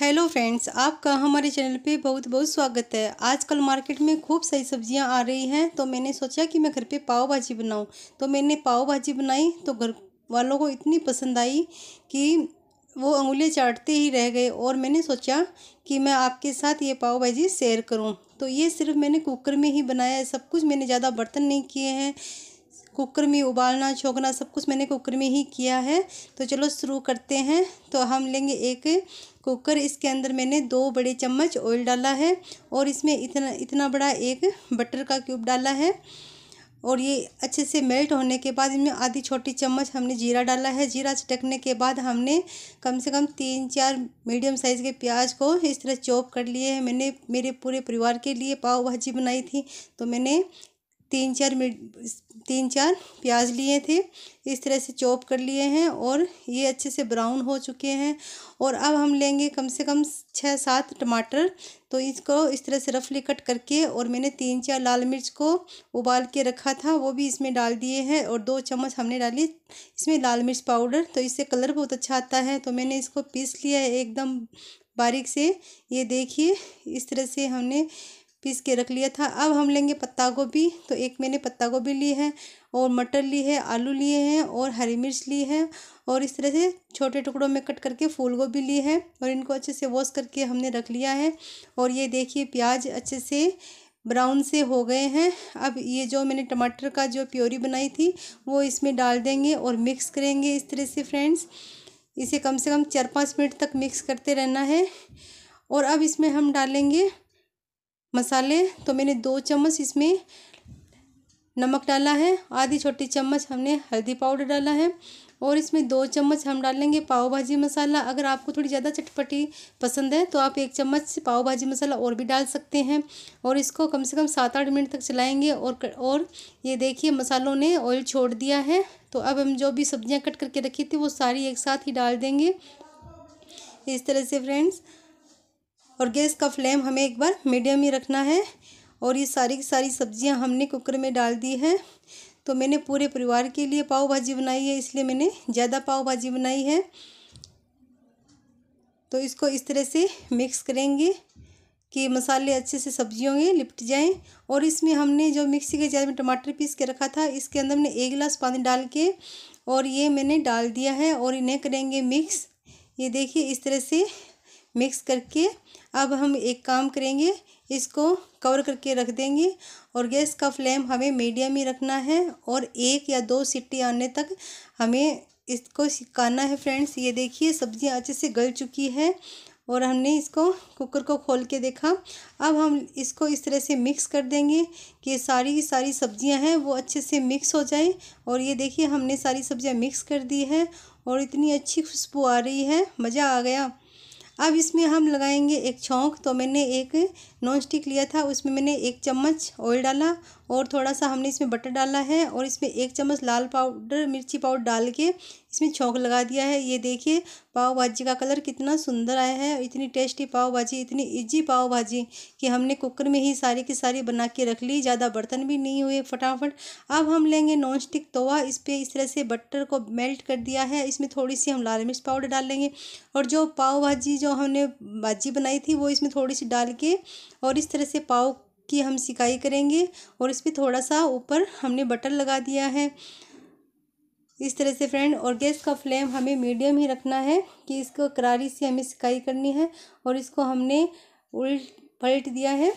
hello friends आपका हमारे channel पे बहुत बहुत स्वागत है आजकल मार्केट में खूब सारी सब्जियां आ रही हैं तो मैंने सोचा कि मैं घर पे पाव भाजी बनाऊं तो मैंने पाव भाजी बनाई तो घर वालों को इतनी पसंद आई कि वो उंगलियां चाटते ही रह गए और मैंने सोचा कि मैं आपके साथ ये पाव भाजी शेयर करूँ तो ये सिर्फ मैंने कुकर में ही बनाया है सब कुछ मैंने ज़्यादा बर्तन नहीं किए हैं कुकर में उबालना छोंकना सब कुछ मैंने कुकर में ही किया है तो चलो शुरू करते हैं तो हम लेंगे एक कुकर इसके अंदर मैंने दो बड़े चम्मच ऑयल डाला है और इसमें इतना इतना बड़ा एक बटर का क्यूब डाला है और ये अच्छे से मेल्ट होने के बाद इनमें आधी छोटी चम्मच हमने जीरा डाला है जीरा चटकने के बाद हमने कम से कम तीन चार मीडियम साइज़ के प्याज को इस तरह चॉप कर लिए हैं मैंने मेरे पूरे परिवार के लिए पाव भाजी बनाई थी तो मैंने तीन चार तीन चार प्याज लिए थे इस तरह से चॉप कर लिए हैं और ये अच्छे से ब्राउन हो चुके हैं और अब हम लेंगे कम से कम छः सात टमाटर तो इसको इस तरह से रफली कट करके और मैंने तीन चार लाल मिर्च को उबाल के रखा था वो भी इसमें डाल दिए हैं और दो चम्मच हमने डाली इसमें लाल मिर्च पाउडर तो इससे कलर बहुत अच्छा आता है तो मैंने इसको पीस लिया है एकदम बारीक से ये देखिए इस तरह से हमने पीस के रख लिया था अब हम लेंगे पत्ता गोभी तो एक मैंने पत्ता गोभी ली है और मटर ली है आलू लिए हैं और हरी मिर्च ली है और इस तरह से छोटे टुकड़ों में कट करके फूल गोभी ली है और इनको अच्छे से वॉश करके हमने रख लिया है और ये देखिए प्याज अच्छे से ब्राउन से हो गए हैं अब ये जो मैंने टमाटर का जो प्योरी बनाई थी वो इसमें डाल देंगे और मिक्स करेंगे इस तरह से फ्रेंड्स इसे कम से कम चार पाँच मिनट तक मिक्स करते रहना है और अब इसमें हम डालेंगे मसाले तो मैंने दो चम्मच इसमें नमक डाला है आधी छोटी चम्मच हमने हल्दी पाउडर डाला है और इसमें दो चम्मच हम डालेंगे पाव भाजी मसाला अगर आपको थोड़ी ज़्यादा चटपटी पसंद है तो आप एक चम्मच पाव भाजी मसाला और भी डाल सकते हैं और इसको कम से कम सात आठ मिनट तक चलाएंगे और और ये देखिए मसालों ने ऑयल छोड़ दिया है तो अब हम जो भी सब्जियां कट करके रखी थी वो सारी एक साथ ही डाल देंगे इस तरह से फ्रेंड्स और गैस का फ्लेम हमें एक बार मीडियम ही रखना है और ये सारी की सारी सब्जियां हमने कुकर में डाल दी है तो मैंने पूरे परिवार के लिए पाव भाजी बनाई है इसलिए मैंने ज़्यादा पाव भाजी बनाई है तो इसको इस तरह से मिक्स करेंगे कि मसाले अच्छे से सब्जियों में लिपट जाएं और इसमें हमने जो मिक्सी के जार में टमाटर पीस के रखा था इसके अंदर हमने एक गिलास पानी डाल के और ये मैंने डाल दिया है और इन्हें करेंगे मिक्स ये देखिए इस तरह से मिक्स करके अब हम एक काम करेंगे इसको कवर करके रख देंगे और गैस का फ्लेम हमें मीडियम ही रखना है और एक या दो सीटी आने तक हमें इसको सिकाना है फ्रेंड्स ये देखिए सब्ज़ियाँ अच्छे से गल चुकी है और हमने इसको कुकर को खोल के देखा अब हम इसको इस तरह से मिक्स कर देंगे कि सारी की सारी सब्जियां हैं वो अच्छे से मिक्स हो जाए और ये देखिए हमने सारी सब्जियां मिक्स कर दी है और इतनी अच्छी खुशबू आ रही है मज़ा आ गया अब इसमें हम लगाएंगे एक छौंक तो मैंने एक नॉन स्टिक लिया था उसमें मैंने एक चम्मच ऑयल डाला और थोड़ा सा हमने इसमें बटर डाला है और इसमें एक चम्मच लाल पाउडर मिर्ची पाउडर डाल के इसमें छोंक लगा दिया है ये देखिए पाव भाजी का कलर कितना सुंदर आया है इतनी टेस्टी पाव भाजी इतनी इजी पाव भाजी कि हमने कुकर में ही सारी की सारी बना के रख ली ज़्यादा बर्तन भी नहीं हुए फटाफट अब हम लेंगे नॉन स्टिक तवा इस पर इस तरह से बटर को मेल्ट कर दिया है इसमें थोड़ी सी हम लाल मिर्च पाउडर डाल लेंगे और जो पाव भाजी जो हमने भाजी बनाई थी वो इसमें थोड़ी सी डाल के और इस तरह से पाव की हम सिकाई करेंगे और इस पर थोड़ा सा ऊपर हमने बटर लगा दिया है इस तरह से फ्रेंड और गैस का फ्लेम हमें मीडियम ही रखना है कि इसको करारी से हमें सिकाई करनी है और इसको हमने उल्ट पलट दिया है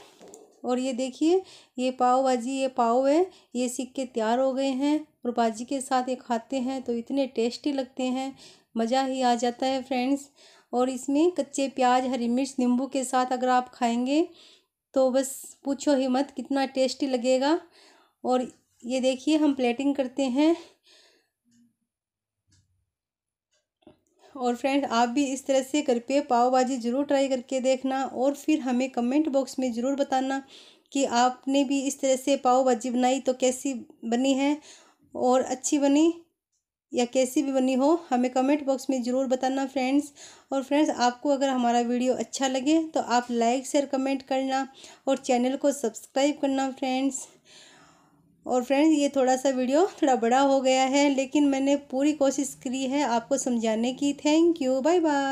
और ये देखिए ये पाव भाजी ये पाव है ये सीख के तैयार हो गए हैं और भाजी के साथ ये खाते हैं तो इतने टेस्टी लगते हैं मज़ा ही आ जाता है फ्रेंड्स और इसमें कच्चे प्याज हरी मिर्च नींबू के साथ अगर आप खाएंगे तो बस पूछो ही मत कितना टेस्टी लगेगा और ये देखिए हम प्लेटिंग करते हैं और फ्रेंड्स आप भी इस तरह से घर पे पाव भाजी ज़रूर ट्राई करके देखना और फिर हमें कमेंट बॉक्स में ज़रूर बताना कि आपने भी इस तरह से पाव भाजी बनाई तो कैसी बनी है और अच्छी बनी या कैसी भी बनी हो हमें कमेंट बॉक्स में ज़रूर बताना फ्रेंड्स और फ्रेंड्स आपको अगर हमारा वीडियो अच्छा लगे तो आप लाइक शेयर कमेंट करना और चैनल को सब्सक्राइब करना फ्रेंड्स और फ्रेंड्स ये थोड़ा सा वीडियो थोड़ा बड़ा हो गया है लेकिन मैंने पूरी कोशिश करी है आपको समझाने की थैंक यू बाय बाय